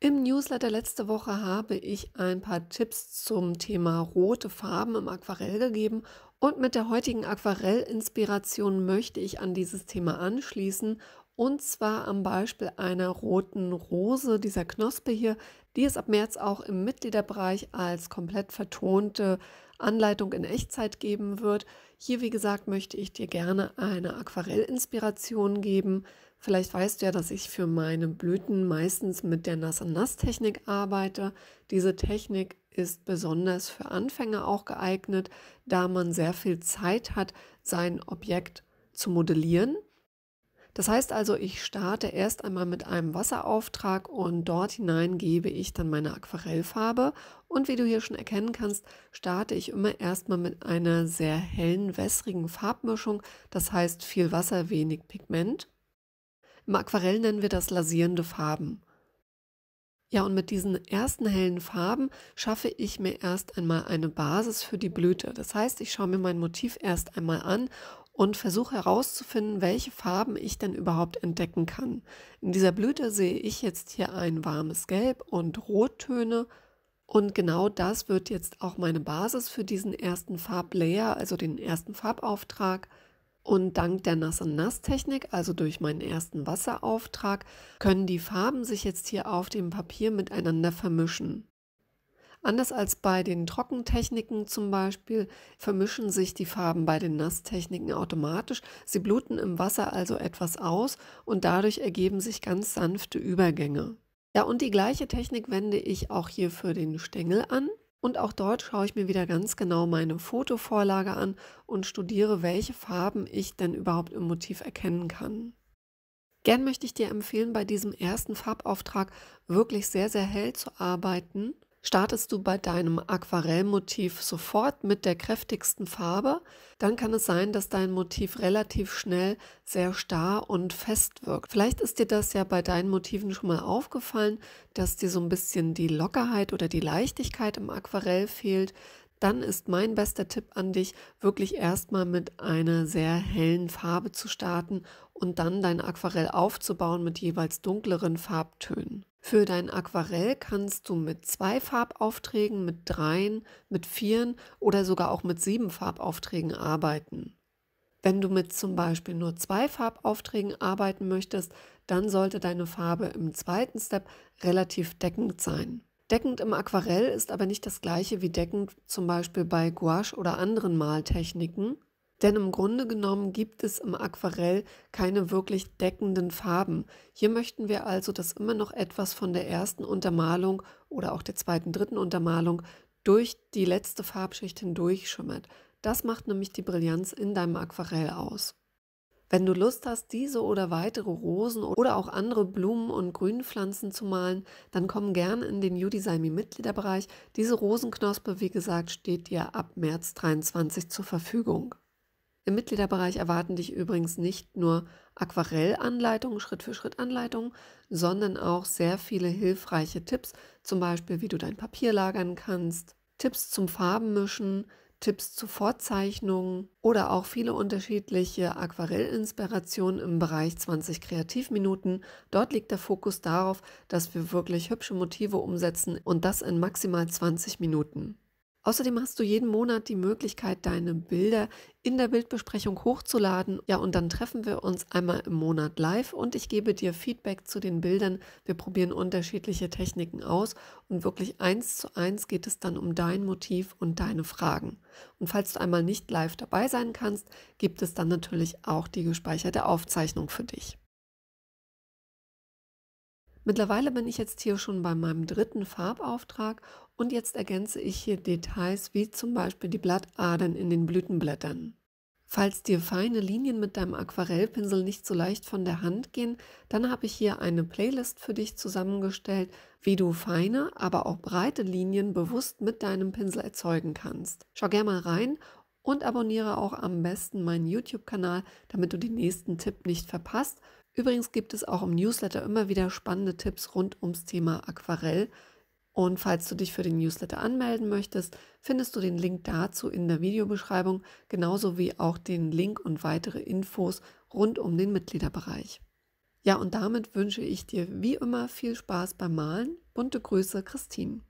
Im Newsletter letzte Woche habe ich ein paar Tipps zum Thema rote Farben im Aquarell gegeben und mit der heutigen Aquarellinspiration möchte ich an dieses Thema anschließen und zwar am Beispiel einer roten Rose, dieser Knospe hier, die es ab März auch im Mitgliederbereich als komplett vertonte Anleitung in Echtzeit geben wird. Hier, wie gesagt, möchte ich dir gerne eine Aquarellinspiration geben. Vielleicht weißt du ja, dass ich für meine Blüten meistens mit der Nass-an-Nass-Technik arbeite. Diese Technik ist besonders für Anfänger auch geeignet, da man sehr viel Zeit hat, sein Objekt zu modellieren. Das heißt also, ich starte erst einmal mit einem Wasserauftrag und dort hinein gebe ich dann meine Aquarellfarbe. Und wie du hier schon erkennen kannst, starte ich immer erstmal mit einer sehr hellen, wässrigen Farbmischung, das heißt viel Wasser, wenig Pigment. Im Aquarell nennen wir das lasierende Farben. Ja, und mit diesen ersten hellen Farben schaffe ich mir erst einmal eine Basis für die Blüte. Das heißt, ich schaue mir mein Motiv erst einmal an und versuche herauszufinden, welche Farben ich denn überhaupt entdecken kann. In dieser Blüte sehe ich jetzt hier ein warmes Gelb und Rottöne. Und genau das wird jetzt auch meine Basis für diesen ersten Farblayer, also den ersten Farbauftrag. Und dank der Nass-in-Nass-Technik, also durch meinen ersten Wasserauftrag, können die Farben sich jetzt hier auf dem Papier miteinander vermischen. Anders als bei den Trockentechniken zum Beispiel vermischen sich die Farben bei den Nasstechniken automatisch. Sie bluten im Wasser also etwas aus und dadurch ergeben sich ganz sanfte Übergänge. Ja, und die gleiche Technik wende ich auch hier für den Stängel an. Und auch dort schaue ich mir wieder ganz genau meine Fotovorlage an und studiere, welche Farben ich denn überhaupt im Motiv erkennen kann. Gern möchte ich dir empfehlen, bei diesem ersten Farbauftrag wirklich sehr, sehr hell zu arbeiten Startest du bei deinem Aquarellmotiv sofort mit der kräftigsten Farbe, dann kann es sein, dass dein Motiv relativ schnell sehr starr und fest wirkt. Vielleicht ist dir das ja bei deinen Motiven schon mal aufgefallen, dass dir so ein bisschen die Lockerheit oder die Leichtigkeit im Aquarell fehlt, dann ist mein bester Tipp an dich, wirklich erstmal mit einer sehr hellen Farbe zu starten und dann dein Aquarell aufzubauen mit jeweils dunkleren Farbtönen. Für dein Aquarell kannst du mit zwei Farbaufträgen, mit dreien, mit vieren oder sogar auch mit sieben Farbaufträgen arbeiten. Wenn du mit zum Beispiel nur zwei Farbaufträgen arbeiten möchtest, dann sollte deine Farbe im zweiten Step relativ deckend sein. Deckend im Aquarell ist aber nicht das gleiche wie deckend zum Beispiel bei Gouache oder anderen Maltechniken. Denn im Grunde genommen gibt es im Aquarell keine wirklich deckenden Farben. Hier möchten wir also, dass immer noch etwas von der ersten Untermalung oder auch der zweiten, dritten Untermalung durch die letzte Farbschicht hindurch schimmert. Das macht nämlich die Brillanz in deinem Aquarell aus. Wenn du Lust hast, diese oder weitere Rosen oder auch andere Blumen und Grünpflanzen zu malen, dann komm gern in den Judisalmi Mitgliederbereich. Diese Rosenknospe, wie gesagt, steht dir ab März 23 zur Verfügung. Im Mitgliederbereich erwarten dich übrigens nicht nur Aquarellanleitungen, Schritt für Schritt Anleitungen, sondern auch sehr viele hilfreiche Tipps, zum Beispiel wie du dein Papier lagern kannst, Tipps zum Farbenmischen, Tipps zu Vorzeichnungen oder auch viele unterschiedliche Aquarellinspirationen im Bereich 20 Kreativminuten. Dort liegt der Fokus darauf, dass wir wirklich hübsche Motive umsetzen und das in maximal 20 Minuten. Außerdem hast du jeden Monat die Möglichkeit, deine Bilder in der Bildbesprechung hochzuladen. Ja, und dann treffen wir uns einmal im Monat live und ich gebe dir Feedback zu den Bildern. Wir probieren unterschiedliche Techniken aus und wirklich eins zu eins geht es dann um dein Motiv und deine Fragen. Und falls du einmal nicht live dabei sein kannst, gibt es dann natürlich auch die gespeicherte Aufzeichnung für dich. Mittlerweile bin ich jetzt hier schon bei meinem dritten Farbauftrag und jetzt ergänze ich hier Details wie zum Beispiel die Blattadern in den Blütenblättern. Falls dir feine Linien mit deinem Aquarellpinsel nicht so leicht von der Hand gehen, dann habe ich hier eine Playlist für dich zusammengestellt, wie du feine, aber auch breite Linien bewusst mit deinem Pinsel erzeugen kannst. Schau gerne mal rein und abonniere auch am besten meinen YouTube-Kanal, damit du den nächsten Tipp nicht verpasst. Übrigens gibt es auch im Newsletter immer wieder spannende Tipps rund ums Thema Aquarell. Und falls du dich für den Newsletter anmelden möchtest, findest du den Link dazu in der Videobeschreibung, genauso wie auch den Link und weitere Infos rund um den Mitgliederbereich. Ja, und damit wünsche ich dir wie immer viel Spaß beim Malen. Bunte Grüße, Christine.